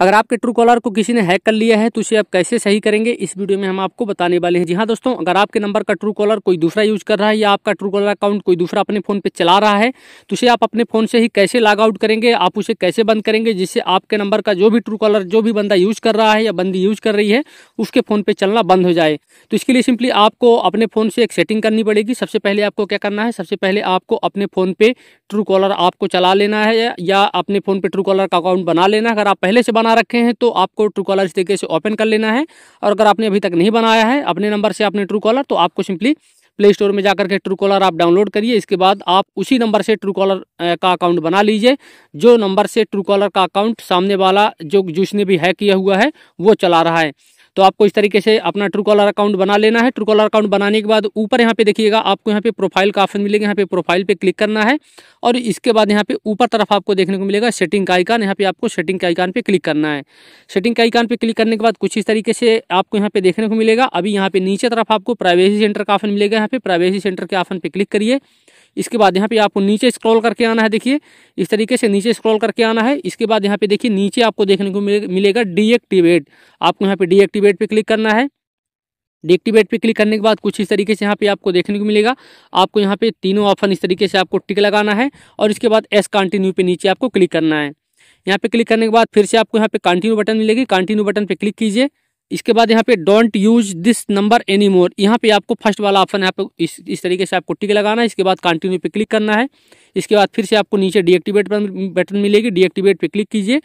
अगर आपके true collar को किसी ने हैक कर लिया है तो उसे आप कैसे सही करेंगे इस वीडियो में हम आपको बताने वाले हैं जी हाँ दोस्तों अगर आपके नंबर का ट्रू कॉलर कोई दूसरा यूज कर रहा है या आपका ट्रू कॉलर अकाउंट कोई दूसरा अपने फोन पे चला रहा है तो उसे आप अपने फोन से ही कैसे लॉग आउट करेंगे आप उसे कैसे बंद करेंगे जिससे आपके नंबर का जो भी ट्रू कॉलर जो भी बंदा यूज कर रहा है या बंदी यूज कर रही है उसके फोन पे चलना बंद हो जाए तो इसके लिए सिंपली आपको अपने फोन से एक सेटिंग करनी पड़ेगी सबसे पहले आपको क्या करना है सबसे पहले आपको अपने फोन पे ट्रू कॉलर आपको चला लेना है या अपने फोन पे ट्रू कॉलर का अकाउंट बना लेना है अगर आप पहले से बना रखे हैं तो आपको ट्रू कॉलर इस तरीके से ओपन कर लेना है और अगर आपने अभी तक नहीं बनाया है अपने नंबर से आपने ट्रू कॉलर तो आपको सिंपली प्ले स्टोर में जाकर के ट्रू कॉलर आप डाउनलोड करिए इसके बाद आप उसी नंबर से ट्रू कॉलर का अकाउंट बना लीजिए जो नंबर से ट्रू कॉलर का अकाउंट सामने वाला जो जिसने भी हैक किया हुआ है वो चला रहा है तो आपको इस तरीके से अपना ट्रू कॉलर अकाउंट बना लेना है ट्रू कॉलर अकाउंट बनाने के बाद ऊपर यहाँ पे देखिएगा आपको यहाँ पे प्रोफाइल का ऑप्शन मिलेगा यहाँ पे प्रोफाइल पे क्लिक करना है और इसके बाद यहाँ पे ऊपर तरफ आपको देखने को मिलेगा सेटिंग का आइकान यहाँ पे आपको सेटिंग का आइकान पे क्लिक करना है सेटिंग का आइकान पे क्लिक करने के बाद कुछ इस तरीके से आपको यहाँ पे देखने को मिलेगा अभी यहाँ पे नीचे तरफ आपको प्राइवेसी सेंटर का ऑप्शन मिलेगा यहाँ पे प्राइवेसी सेंटर के ऑप्शन पे क्लिक करिए इसके बाद यहाँ पे आपको नीचे स्क्रॉल करके आना है देखिए इस तरीके से नीचे स्क्रॉल करके आना है इसके बाद यहाँ पे देखिए नीचे आपको देखने को मिलेगा डीएक्टिवेट आपको यहाँ पे डीएक्टिवेट पे क्लिक करना है डीएक्टिवेट पे क्लिक करने के बाद कुछ इस तरीके से यहाँ पे आपको देखने को मिलेगा आपको यहाँ पे तीनों ऑप्शन इस तरीके से आपको टिक लगाना है और इसके बाद एस कंटिन्यू पे नीचे आपको क्लिक करना है यहाँ पे क्लिक करने के बाद फिर से आपको यहाँ पे कंटिन्यू बटन मिलेगी कंटिन्यू बटन पे क्लिक कीजिए इसके बाद यहाँ पे don't use this number any more यहाँ पे आपको फर्स्ट वाला ऑप्शन यहाँ पे इस इस तरीके से आपको टिक लगाना है इसके बाद कंटिन्यू पे क्लिक करना है इसके बाद फिर से आपको नीचे डीएक्टिवेट बटन मिलेगी डीएक्टिवेट पे क्लिक कीजिए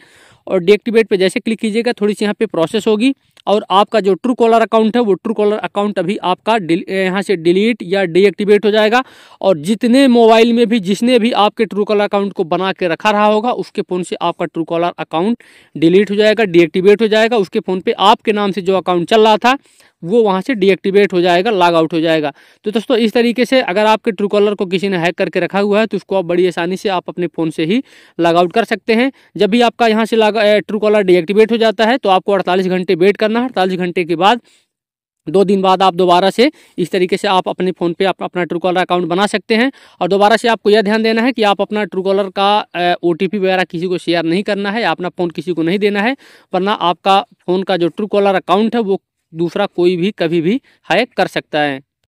और डीएक्टिवेट पे जैसे क्लिक कीजिएगा थोड़ी सी यहाँ पे प्रोसेस होगी और आपका जो ट्रू कॉलर अकाउंट है वो ट्रू कॉलर अकाउंट अभी आपका यहाँ से डिलीट या डीएक्टिवेट हो जाएगा और जितने मोबाइल में भी जिसने भी आपके ट्रू कॉलर अकाउंट को बना के रखा रहा होगा उसके फ़ोन से आपका ट्रू कॉलर अकाउंट डिलीट हो जाएगा डीएक्टिवेट हो जाएगा उसके फ़ोन पर आपके नाम से जो अकाउंट चल रहा था वो वहाँ से डीएक्टिवेट हो जाएगा लॉग आउट हो जाएगा तो दोस्तों इस तरीके से अगर आपके ट्रू कॉलर को किसी ने हैक करके रखा हुआ है तो उसको आप बड़ी आसानी से आप अपने फ़ोन से ही लॉग आउट कर सकते हैं जब भी आपका यहाँ से लॉग ट्रू कॉलर डीएक्टिवेट हो जाता है तो आपको अड़तालीस घंटे वेट करना है अड़तालीस घंटे के बाद दो दिन बाद आप दोबारा से इस तरीके से आप अपने फ़ोन पे आप अपना ट्रूकॉलर अकाउंट बना सकते हैं और दोबारा से आपको यह ध्यान देना है कि आप अपना ट्रूकॉलर का ओ वगैरह किसी को शेयर नहीं करना है अपना फ़ोन किसी को नहीं देना है वरना आपका फ़ोन का जो ट्रूकॉलर अकाउंट है वो दूसरा कोई भी कभी भी हैक कर सकता है